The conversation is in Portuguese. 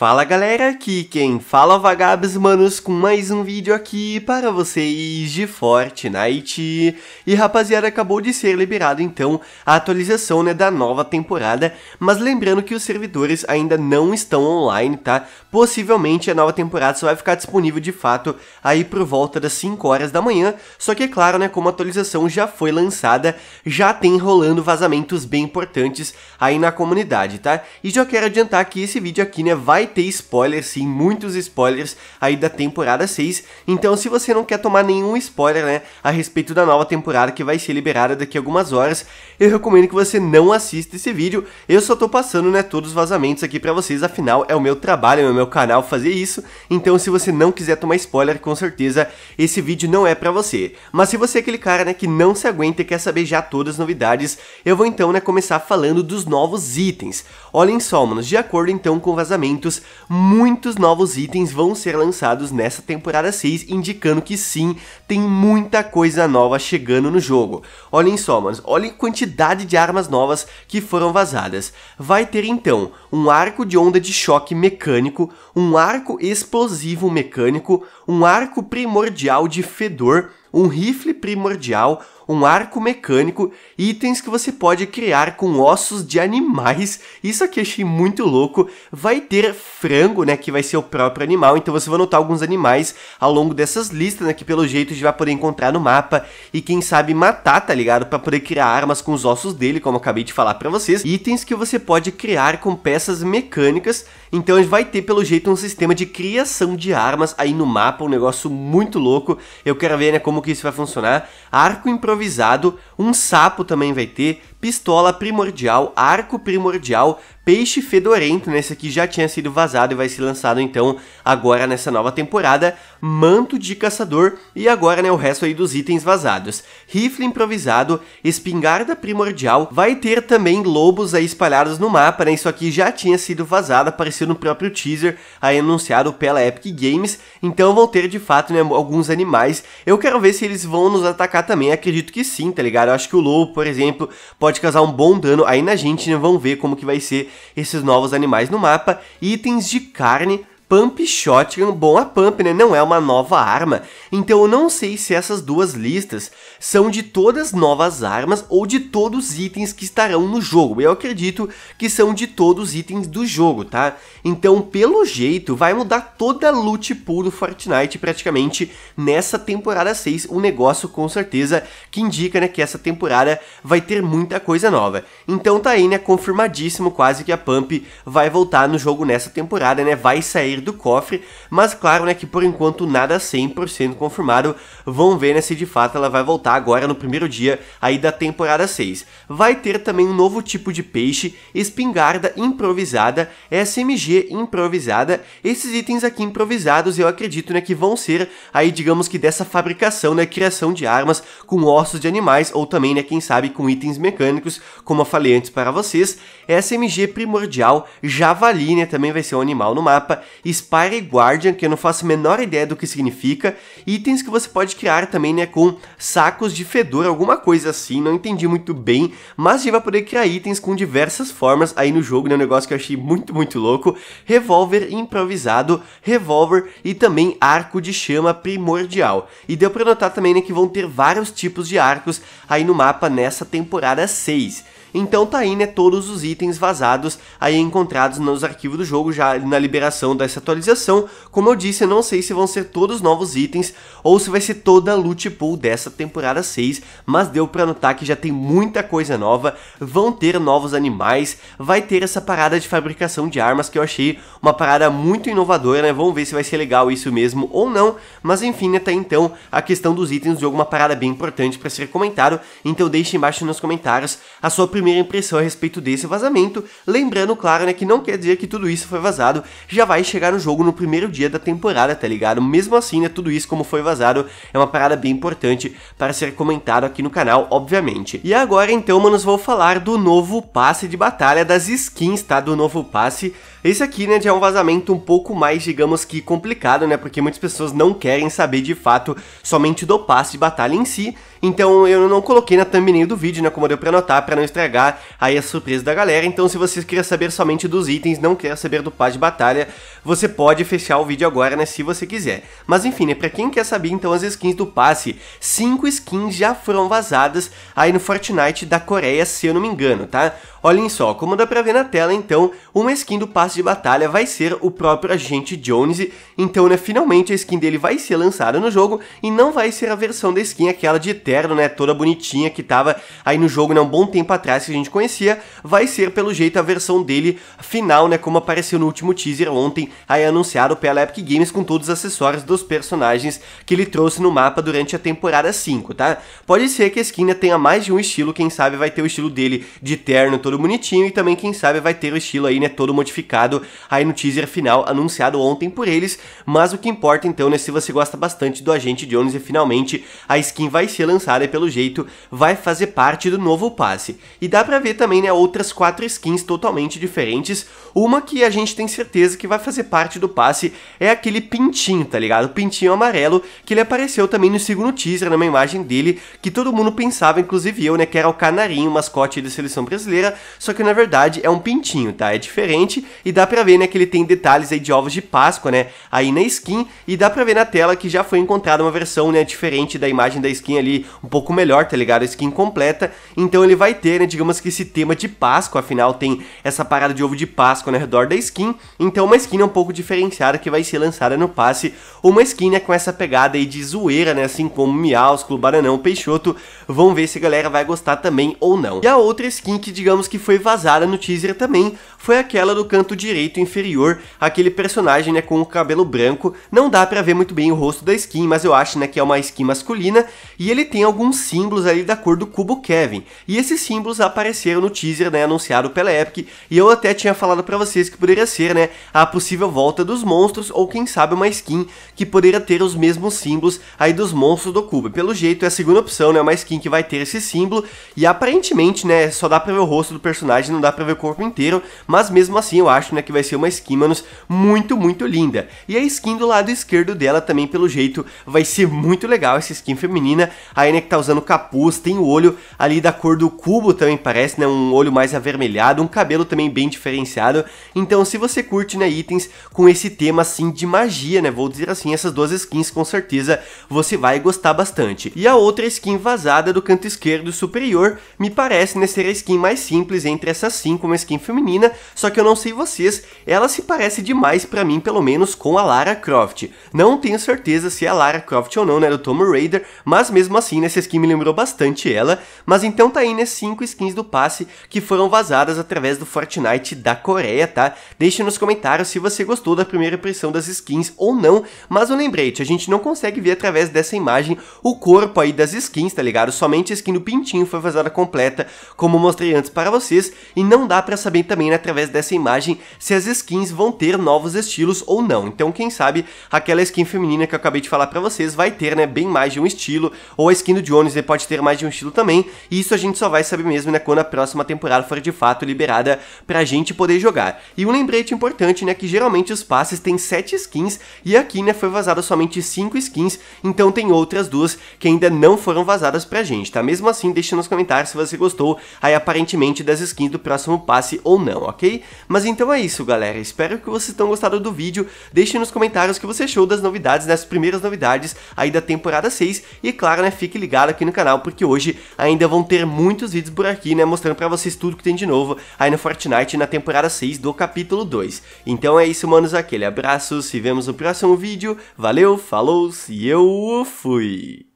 Fala galera, aqui quem fala é vagabos manos com mais um vídeo aqui para vocês de Fortnite. E rapaziada, acabou de ser liberado então a atualização né, da nova temporada, mas lembrando que os servidores ainda não estão online, tá? Possivelmente a nova temporada só vai ficar disponível de fato aí por volta das 5 horas da manhã, só que é claro né, como a atualização já foi lançada, já tem rolando vazamentos bem importantes aí na comunidade, tá? E já quero adiantar que esse vídeo aqui né, vai ter spoilers, sim, muitos spoilers aí da temporada 6. Então, se você não quer tomar nenhum spoiler, né, a respeito da nova temporada que vai ser liberada daqui a algumas horas, eu recomendo que você não assista esse vídeo. Eu só tô passando, né, todos os vazamentos aqui para vocês, afinal é o meu trabalho, é o meu canal fazer isso. Então, se você não quiser tomar spoiler, com certeza esse vídeo não é para você. Mas se você é aquele cara, né, que não se aguenta e quer saber já todas as novidades, eu vou então, né, começar falando dos novos itens. Olhem só, manos, de acordo então com vazamentos, muitos novos itens vão ser lançados nessa temporada 6, indicando que sim, tem muita coisa nova chegando no jogo. Olhem só, mano, olhem a quantidade de armas novas que foram vazadas. Vai ter então um arco de onda de choque mecânico, um arco explosivo mecânico, um arco primordial de fedor, um rifle primordial, um arco mecânico, itens que você pode criar com ossos de animais. Isso aqui achei muito louco. Vai ter frango, né, que vai ser o próprio animal, então você vai anotar alguns animais ao longo dessas listas, né, que pelo jeito a gente vai poder encontrar no mapa e quem sabe matar, tá ligado? Para poder criar armas com os ossos dele, como eu acabei de falar para vocês. Itens que você pode criar com peças mecânicas. Então a gente vai ter pelo jeito um sistema de criação de armas aí no mapa, um negócio muito louco. Eu quero ver, né, como que isso vai funcionar. Arco improvisado improvisado, um sapo também vai ter, pistola primordial, arco primordial, peixe fedorento, nesse aqui já tinha sido vazado e vai ser lançado então agora nessa nova temporada, manto de caçador e agora né, o resto aí dos itens vazados. Rifle improvisado, espingarda primordial, vai ter também lobos aí espalhados no mapa, né, isso aqui já tinha sido vazado, apareceu no próprio teaser aí anunciado pela Epic Games, então vão ter de fato né, alguns animais, eu quero ver se eles vão nos atacar também, acredito que sim, tá ligado? Eu acho que o lobo, por exemplo, pode pode causar um bom dano aí na gente, né? Vamos ver como que vai ser esses novos animais no mapa. Itens de carne Pump Shotgun, bom a Pump, né? Não é uma nova arma. Então eu não sei se essas duas listas são de todas novas armas ou de todos os itens que estarão no jogo. Eu acredito que são de todos os itens do jogo, tá? Então, pelo jeito, vai mudar toda a loot pool do Fortnite praticamente nessa temporada 6. Um negócio com certeza que indica, né, que essa temporada vai ter muita coisa nova. Então tá aí, né, confirmadíssimo quase que a Pump vai voltar no jogo nessa temporada, né? Vai sair do cofre, mas claro né, que por enquanto nada 100% confirmado, vão ver né, se de fato ela vai voltar agora no primeiro dia aí da temporada 6. Vai ter também um novo tipo de peixe, espingarda improvisada, SMG improvisada, esses itens aqui improvisados eu acredito né, que vão ser aí digamos que dessa fabricação, né, criação de armas com ossos de animais ou também né, quem sabe com itens mecânicos, como eu falei antes para vocês, SMG primordial, javali né, também vai ser um animal no mapa, e Spire Guardian, que eu não faço a menor ideia do que significa, itens que você pode criar também, né, com sacos de fedor, alguma coisa assim, não entendi muito bem, mas você vai poder criar itens com diversas formas aí no jogo, né, um negócio que eu achei muito, muito louco, revólver improvisado, revólver e também arco de chama primordial. E deu pra notar também, né, que vão ter vários tipos de arcos aí no mapa nessa temporada 6. Então tá aí, né, todos os itens vazados aí encontrados nos arquivos do jogo já na liberação dessa atualização. Como eu disse, eu não sei se vão ser todos novos itens ou se vai ser toda a loot pool dessa temporada 6, mas deu para notar que já tem muita coisa nova, vão ter novos animais, vai ter essa parada de fabricação de armas que eu achei uma parada muito inovadora, né? Vamos ver se vai ser legal isso mesmo ou não, mas enfim, né, até então a questão dos itens de jogo é uma parada bem importante para ser comentado, então deixe embaixo nos comentários a sua primeira impressão a respeito desse vazamento, lembrando, claro, né, que não quer dizer que tudo isso foi vazado, já vai chegar no jogo no primeiro dia da temporada, tá ligado? Mesmo assim, né, tudo isso como foi vazado é uma parada bem importante para ser comentado aqui no canal, obviamente. E agora, então, manos, vou falar do novo passe de batalha das skins, tá? Do novo passe. Esse aqui, né, já é um vazamento um pouco mais, digamos que complicado, né, porque muitas pessoas não querem saber de fato somente do passe de batalha em si, então eu não coloquei na thumbnail do vídeo, né, como deu pra notar, pra não estragar estragar aí a surpresa da galera. Então, se você quer saber somente dos itens, não quer saber do pá de batalha, você pode fechar o vídeo agora, né, se você quiser. Mas enfim, né, pra quem quer saber então as skins do passe, 5 skins já foram vazadas aí no Fortnite da Coreia, se eu não me engano, tá? Olhem só, como dá pra ver na tela, então, uma skin do passe de batalha vai ser o próprio Agente Jones, então, né, finalmente a skin dele vai ser lançada no jogo e não vai ser a versão da skin aquela de Eterno, né, toda bonitinha que tava aí no jogo, né, um bom tempo atrás que a gente conhecia, vai ser, pelo jeito, a versão dele final, né, como apareceu no último teaser ontem, aí anunciado pela Epic Games com todos os acessórios dos personagens que ele trouxe no mapa durante a temporada 5, tá? Pode ser que a skin né, tenha mais de um estilo, quem sabe vai ter o estilo dele de Eterno, todo todo bonitinho e também, quem sabe, vai ter o estilo aí, né, todo modificado aí no teaser final anunciado ontem por eles, mas o que importa então, né, se você gosta bastante do Agente Jones e finalmente a skin vai ser lançada e pelo jeito vai fazer parte do novo passe. E dá pra ver também, né, outras quatro skins totalmente diferentes, uma que a gente tem certeza que vai fazer parte do passe é aquele pintinho, tá ligado? O pintinho amarelo, que ele apareceu também no segundo teaser, numa imagem dele, que todo mundo pensava, inclusive eu, né, que era o canarinho, mascote da seleção brasileira, só que na verdade é um pintinho, tá? É diferente e dá pra ver, né, que ele tem detalhes aí de ovos de Páscoa, né, aí na skin e dá pra ver na tela que já foi encontrada uma versão, né, diferente da imagem da skin ali, um pouco melhor, tá ligado? A skin completa, então ele vai ter, né, digamos que esse tema de Páscoa, afinal tem essa parada de ovo de Páscoa né, ao redor da skin, então uma skin é um pouco diferenciada que vai ser lançada no passe, uma skin né, com essa pegada aí de zoeira, né, assim como Miaus, Clube Peixoto, vão ver se a galera vai gostar também ou não. E a outra skin que digamos que foi vazada no teaser também foi aquela do canto direito inferior, aquele personagem né, com o cabelo branco. Não dá para ver muito bem o rosto da skin, mas eu acho né, que é uma skin masculina e ele tem alguns símbolos ali da cor do cubo Kevin. E esses símbolos apareceram no teaser né, anunciado pela Epic e eu até tinha falado para vocês que poderia ser né, a possível volta dos monstros ou quem sabe uma skin que poderia ter os mesmos símbolos aí dos monstros do cubo. Pelo jeito é a segunda opção, né, uma skin que vai ter esse símbolo e aparentemente né, só dá para ver o rosto do personagem, não dá pra ver o corpo inteiro, mas mesmo assim eu acho né, que vai ser uma skin, manos, muito, muito linda. E a skin do lado esquerdo dela também, pelo jeito, vai ser muito legal essa skin feminina. A né que tá usando capuz, tem o olho ali da cor do cubo também parece, né, um olho mais avermelhado, um cabelo também bem diferenciado. Então se você curte né, itens com esse tema assim de magia, né, vou dizer assim, essas duas skins com certeza você vai gostar bastante. E a outra skin vazada do canto esquerdo superior me parece né, ser a skin mais simples simples entre essas cinco uma skin feminina, só que eu não sei vocês, ela se parece demais para mim, pelo menos com a Lara Croft. Não tenho certeza se é a Lara Croft ou não, né, do Tomb Raider, mas mesmo assim, nessa skin me lembrou bastante ela. Mas então tá aí, né, cinco skins do passe que foram vazadas através do Fortnite da Coreia, tá? Deixe nos comentários se você gostou da primeira impressão das skins ou não, mas um lembrete, a gente não consegue ver através dessa imagem o corpo aí das skins, tá ligado? Somente a skin do pintinho foi vazada completa, como mostrei antes para vocês vocês e não dá para saber também né, através dessa imagem se as skins vão ter novos estilos ou não. Então quem sabe aquela skin feminina que eu acabei de falar para vocês vai ter né, bem mais de um estilo, ou a skin do Jones pode ter mais de um estilo também, e isso a gente só vai saber mesmo né, quando a próxima temporada for de fato liberada para a gente poder jogar. E um lembrete importante né, que geralmente os passes têm 7 skins e aqui né, foi vazada somente 5 skins, então tem outras duas que ainda não foram vazadas para a gente, tá? Mesmo assim, deixa nos comentários se você gostou, aí aparentemente das skins do próximo passe ou não, ok? Mas então é isso, galera. Espero que vocês tenham gostado do vídeo. Deixe nos comentários o que você achou das novidades, das né? primeiras novidades aí da temporada 6. E claro, né, fique ligado aqui no canal, porque hoje ainda vão ter muitos vídeos por aqui, né, mostrando pra vocês tudo que tem de novo aí no Fortnite na temporada 6 do capítulo 2. Então é isso, manos. Aquele abraço, se vemos no próximo vídeo. Valeu, falou e eu fui!